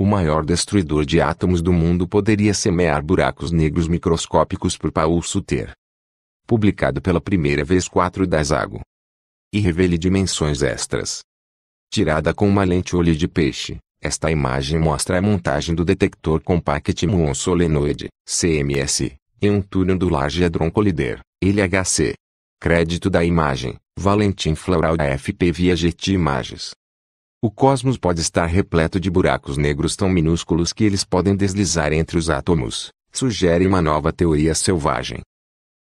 o maior destruidor de átomos do mundo poderia semear buracos negros microscópicos por Paul Suter. Publicado pela primeira vez 4 da Zago. E revele dimensões extras. Tirada com uma lente olho de peixe, esta imagem mostra a montagem do detector Compact Muon Solenoid, CMS, em um túnel do Hadron Collider, LHC. Crédito da imagem, Valentim Floral afp via Via Imagens. O cosmos pode estar repleto de buracos negros tão minúsculos que eles podem deslizar entre os átomos, sugere uma nova teoria selvagem.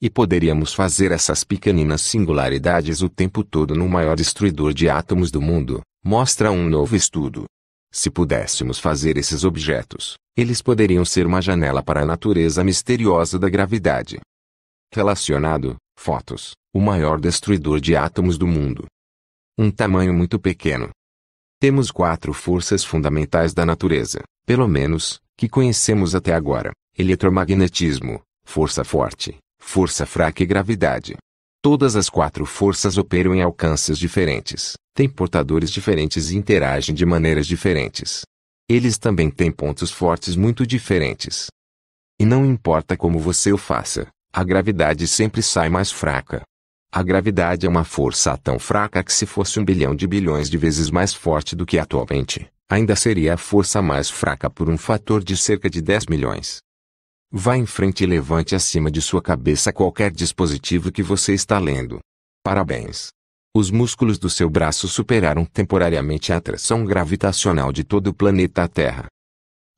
E poderíamos fazer essas pequeninas singularidades o tempo todo no maior destruidor de átomos do mundo, mostra um novo estudo. Se pudéssemos fazer esses objetos, eles poderiam ser uma janela para a natureza misteriosa da gravidade. Relacionado, fotos, o maior destruidor de átomos do mundo. Um tamanho muito pequeno, temos quatro forças fundamentais da natureza, pelo menos, que conhecemos até agora: eletromagnetismo, força forte, força fraca e gravidade. Todas as quatro forças operam em alcances diferentes, têm portadores diferentes e interagem de maneiras diferentes. Eles também têm pontos fortes muito diferentes. E não importa como você o faça, a gravidade sempre sai mais fraca, a gravidade é uma força tão fraca que se fosse um bilhão de bilhões de vezes mais forte do que atualmente, ainda seria a força mais fraca por um fator de cerca de 10 milhões. Vá em frente e levante acima de sua cabeça qualquer dispositivo que você está lendo. Parabéns! Os músculos do seu braço superaram temporariamente a atração gravitacional de todo o planeta Terra.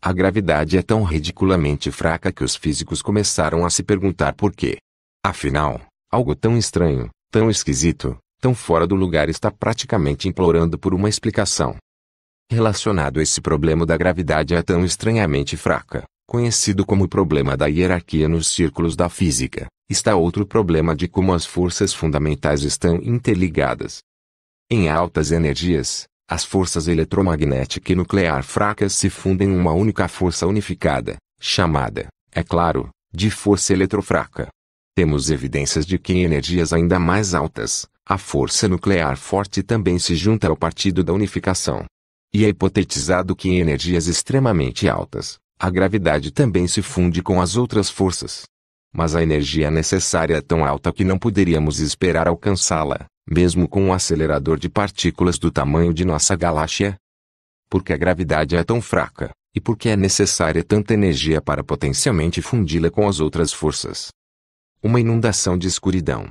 A gravidade é tão ridiculamente fraca que os físicos começaram a se perguntar por quê. Afinal, Algo tão estranho, tão esquisito, tão fora do lugar está praticamente implorando por uma explicação. Relacionado a esse problema da gravidade é tão estranhamente fraca, conhecido como problema da hierarquia nos círculos da física, está outro problema de como as forças fundamentais estão interligadas. Em altas energias, as forças eletromagnética e nuclear fracas se fundem em uma única força unificada, chamada, é claro, de força eletrofraca. Temos evidências de que em energias ainda mais altas, a força nuclear forte também se junta ao partido da unificação. E é hipotetizado que em energias extremamente altas, a gravidade também se funde com as outras forças. Mas a energia necessária é tão alta que não poderíamos esperar alcançá-la, mesmo com um acelerador de partículas do tamanho de nossa galáxia. Porque a gravidade é tão fraca, e porque é necessária tanta energia para potencialmente fundi-la com as outras forças, uma inundação de escuridão.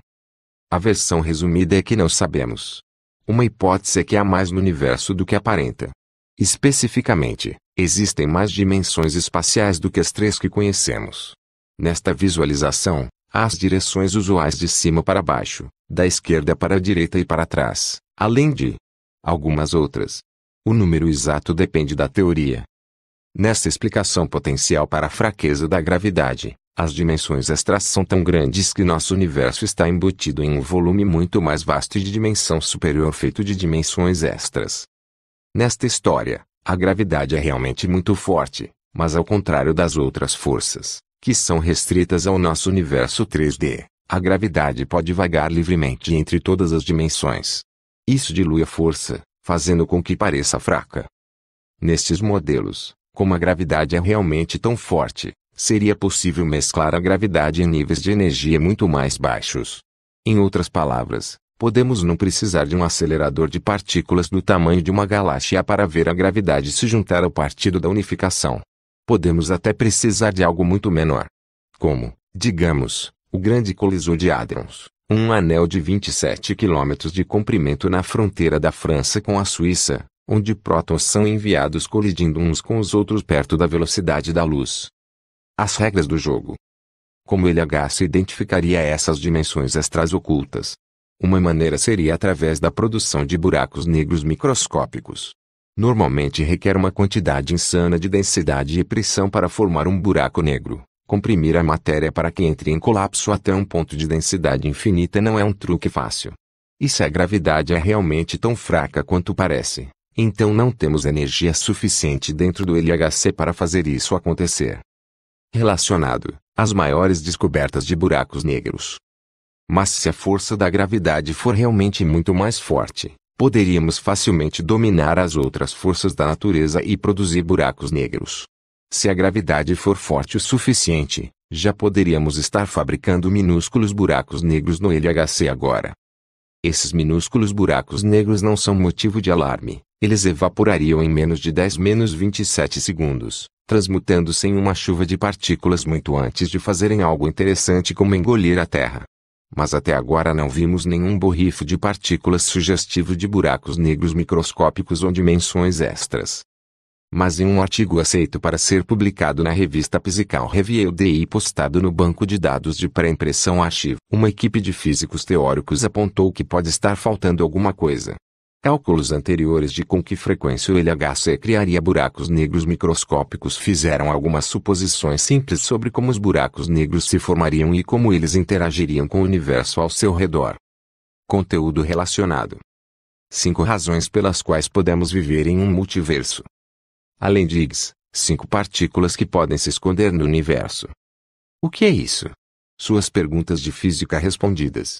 A versão resumida é que não sabemos. Uma hipótese é que há mais no universo do que aparenta. Especificamente, existem mais dimensões espaciais do que as três que conhecemos. Nesta visualização, há as direções usuais de cima para baixo, da esquerda para a direita e para trás, além de algumas outras. O número exato depende da teoria. Nesta explicação potencial para a fraqueza da gravidade, as dimensões extras são tão grandes que nosso universo está embutido em um volume muito mais vasto e de dimensão superior feito de dimensões extras. Nesta história, a gravidade é realmente muito forte, mas ao contrário das outras forças, que são restritas ao nosso universo 3D, a gravidade pode vagar livremente entre todas as dimensões. Isso dilui a força, fazendo com que pareça fraca. Nestes modelos, como a gravidade é realmente tão forte, seria possível mesclar a gravidade em níveis de energia muito mais baixos. Em outras palavras, podemos não precisar de um acelerador de partículas do tamanho de uma galáxia para ver a gravidade se juntar ao partido da unificação. Podemos até precisar de algo muito menor. Como, digamos, o grande colisor de hadrons, um anel de 27 km de comprimento na fronteira da França com a Suíça, onde prótons são enviados colidindo uns com os outros perto da velocidade da luz as regras do jogo. Como o LHC identificaria essas dimensões extras ocultas? Uma maneira seria através da produção de buracos negros microscópicos. Normalmente requer uma quantidade insana de densidade e pressão para formar um buraco negro. Comprimir a matéria para que entre em colapso até um ponto de densidade infinita não é um truque fácil. E se é, a gravidade é realmente tão fraca quanto parece, então não temos energia suficiente dentro do LHC para fazer isso acontecer relacionado às maiores descobertas de buracos negros. Mas se a força da gravidade for realmente muito mais forte, poderíamos facilmente dominar as outras forças da natureza e produzir buracos negros. Se a gravidade for forte o suficiente, já poderíamos estar fabricando minúsculos buracos negros no LHC agora. Esses minúsculos buracos negros não são motivo de alarme, eles evaporariam em menos de 10 27 segundos, transmutando-se em uma chuva de partículas muito antes de fazerem algo interessante como engolir a Terra. Mas até agora não vimos nenhum borrifo de partículas sugestivo de buracos negros microscópicos ou dimensões extras. Mas em um artigo aceito para ser publicado na revista Physical Review DI postado no banco de dados de pré-impressão Archive, uma equipe de físicos teóricos apontou que pode estar faltando alguma coisa. Cálculos anteriores de com que frequência o LHC criaria buracos negros microscópicos fizeram algumas suposições simples sobre como os buracos negros se formariam e como eles interagiriam com o universo ao seu redor. Conteúdo relacionado. 5 razões pelas quais podemos viver em um multiverso. Além de Higgs, 5 partículas que podem se esconder no universo. O que é isso? Suas perguntas de física respondidas.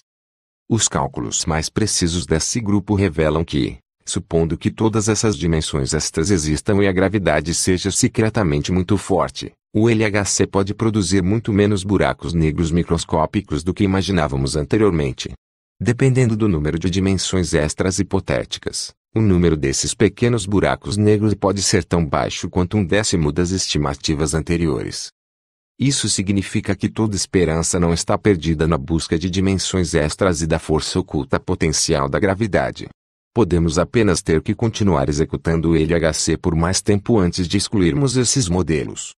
Os cálculos mais precisos desse grupo revelam que, supondo que todas essas dimensões extras existam e a gravidade seja secretamente muito forte, o LHC pode produzir muito menos buracos negros microscópicos do que imaginávamos anteriormente. Dependendo do número de dimensões extras hipotéticas, o número desses pequenos buracos negros pode ser tão baixo quanto um décimo das estimativas anteriores. Isso significa que toda esperança não está perdida na busca de dimensões extras e da força oculta potencial da gravidade. Podemos apenas ter que continuar executando o LHC por mais tempo antes de excluirmos esses modelos.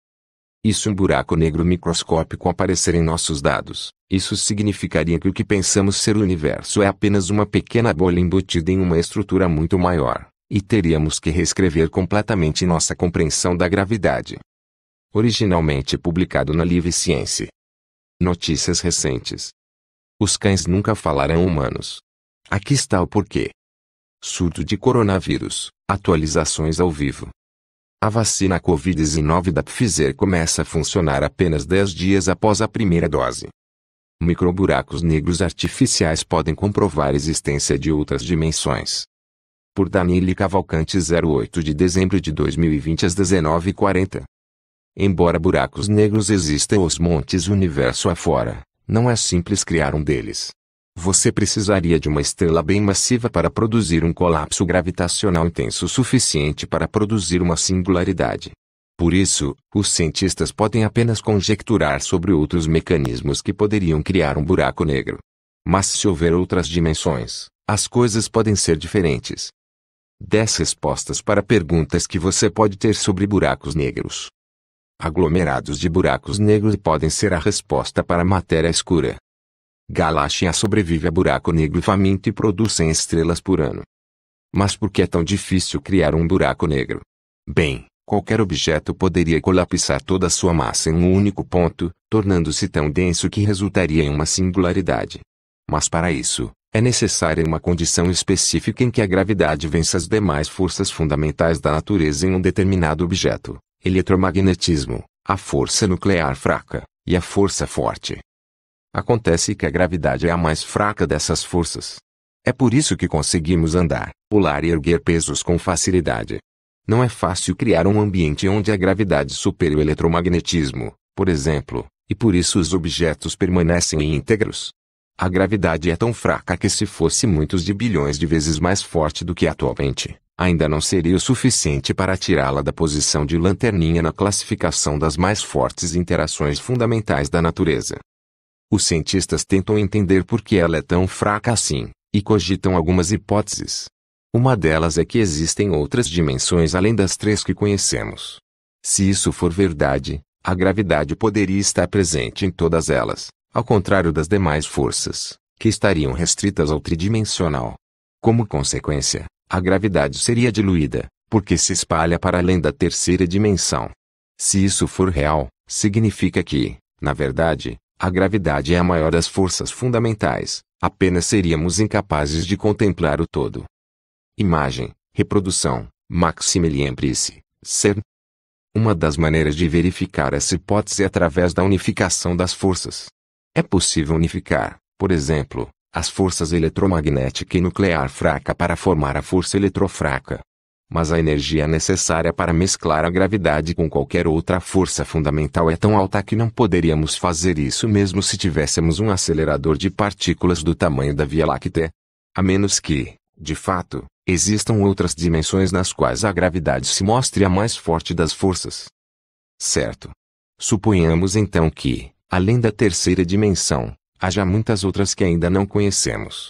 E se é um buraco negro microscópico aparecer em nossos dados, isso significaria que o que pensamos ser o universo é apenas uma pequena bolha embutida em uma estrutura muito maior, e teríamos que reescrever completamente nossa compreensão da gravidade originalmente publicado na Livre Science. Notícias recentes. Os cães nunca falarão humanos. Aqui está o porquê. Surto de coronavírus. Atualizações ao vivo. A vacina Covid-19 da Pfizer começa a funcionar apenas 10 dias após a primeira dose. Microburacos negros artificiais podem comprovar a existência de outras dimensões. Por Danile Cavalcante 08 de dezembro de 2020 às 19h40. Embora buracos negros existam os montes universo afora, não é simples criar um deles. Você precisaria de uma estrela bem massiva para produzir um colapso gravitacional intenso suficiente para produzir uma singularidade. Por isso, os cientistas podem apenas conjecturar sobre outros mecanismos que poderiam criar um buraco negro. Mas se houver outras dimensões, as coisas podem ser diferentes. 10 respostas para perguntas que você pode ter sobre buracos negros. Aglomerados de buracos negros podem ser a resposta para a matéria escura. Galáxia sobrevive a buraco negro faminto e produz 100 estrelas por ano. Mas por que é tão difícil criar um buraco negro? Bem, qualquer objeto poderia colapsar toda a sua massa em um único ponto, tornando-se tão denso que resultaria em uma singularidade. Mas para isso, é necessária uma condição específica em que a gravidade vença as demais forças fundamentais da natureza em um determinado objeto eletromagnetismo, a força nuclear fraca e a força forte. Acontece que a gravidade é a mais fraca dessas forças. É por isso que conseguimos andar, pular e erguer pesos com facilidade. Não é fácil criar um ambiente onde a gravidade supere o eletromagnetismo, por exemplo, e por isso os objetos permanecem íntegros. A gravidade é tão fraca que se fosse muitos de bilhões de vezes mais forte do que atualmente, ainda não seria o suficiente para tirá-la da posição de lanterninha na classificação das mais fortes interações fundamentais da natureza. Os cientistas tentam entender por que ela é tão fraca assim, e cogitam algumas hipóteses. Uma delas é que existem outras dimensões além das três que conhecemos. Se isso for verdade, a gravidade poderia estar presente em todas elas, ao contrário das demais forças, que estariam restritas ao tridimensional. Como consequência, a gravidade seria diluída, porque se espalha para além da terceira dimensão. Se isso for real, significa que, na verdade, a gravidade é a maior das forças fundamentais, apenas seríamos incapazes de contemplar o todo. Imagem, reprodução, Maximilien Price, CERN. Uma das maneiras de verificar essa hipótese é através da unificação das forças. É possível unificar, por exemplo, as forças eletromagnética e nuclear fraca para formar a força eletrofraca. Mas a energia necessária para mesclar a gravidade com qualquer outra força fundamental é tão alta que não poderíamos fazer isso mesmo se tivéssemos um acelerador de partículas do tamanho da Via Láctea. A menos que, de fato, existam outras dimensões nas quais a gravidade se mostre a mais forte das forças. Certo. Suponhamos então que, além da terceira dimensão, haja muitas outras que ainda não conhecemos.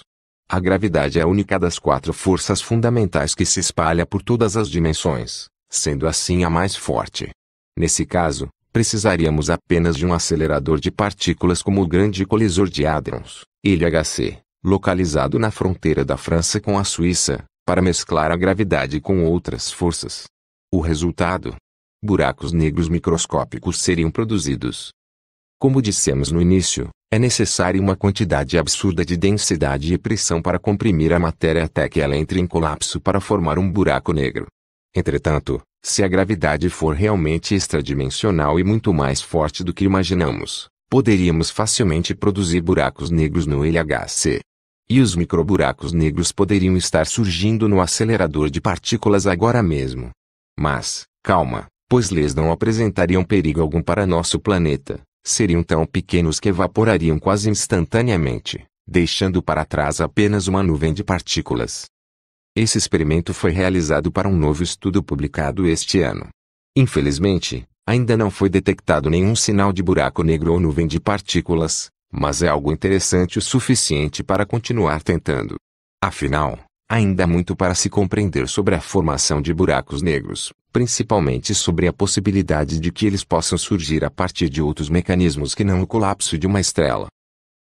A gravidade é a única das quatro forças fundamentais que se espalha por todas as dimensões, sendo assim a mais forte. Nesse caso, precisaríamos apenas de um acelerador de partículas como o grande colisor de hadrons, LHC, localizado na fronteira da França com a Suíça, para mesclar a gravidade com outras forças. O resultado? Buracos negros microscópicos seriam produzidos, como dissemos no início, é necessária uma quantidade absurda de densidade e pressão para comprimir a matéria até que ela entre em colapso para formar um buraco negro. Entretanto, se a gravidade for realmente extradimensional e muito mais forte do que imaginamos, poderíamos facilmente produzir buracos negros no LHC. E os microburacos negros poderiam estar surgindo no acelerador de partículas agora mesmo. Mas, calma, pois eles não apresentariam perigo algum para nosso planeta seriam tão pequenos que evaporariam quase instantaneamente, deixando para trás apenas uma nuvem de partículas. Esse experimento foi realizado para um novo estudo publicado este ano. Infelizmente, ainda não foi detectado nenhum sinal de buraco negro ou nuvem de partículas, mas é algo interessante o suficiente para continuar tentando. Afinal, ainda há muito para se compreender sobre a formação de buracos negros principalmente sobre a possibilidade de que eles possam surgir a partir de outros mecanismos que não o colapso de uma estrela.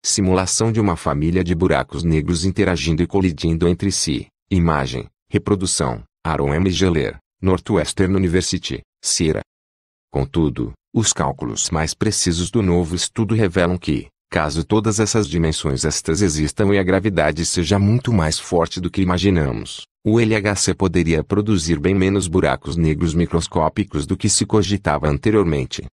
Simulação de uma família de buracos negros interagindo e colidindo entre si. Imagem, reprodução, Aaron M. Geller, Northwestern University, Cira. Contudo, os cálculos mais precisos do novo estudo revelam que, Caso todas essas dimensões estas existam e a gravidade seja muito mais forte do que imaginamos, o LHC poderia produzir bem menos buracos negros microscópicos do que se cogitava anteriormente.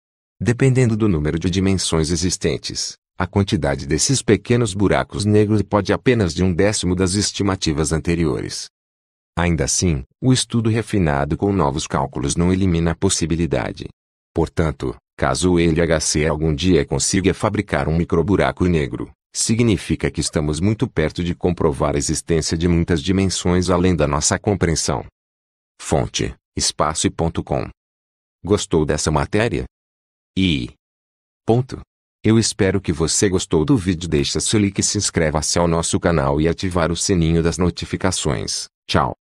Dependendo do número de dimensões existentes, a quantidade desses pequenos buracos negros pode apenas de um décimo das estimativas anteriores. Ainda assim, o estudo refinado com novos cálculos não elimina a possibilidade. Portanto, Caso o LHC algum dia consiga fabricar um microburaco negro, significa que estamos muito perto de comprovar a existência de muitas dimensões além da nossa compreensão. Fonte: espaço.com. Gostou dessa matéria? E ponto. Eu espero que você gostou do vídeo. Deixa seu like, se inscreva-se ao nosso canal e ativar o sininho das notificações. Tchau.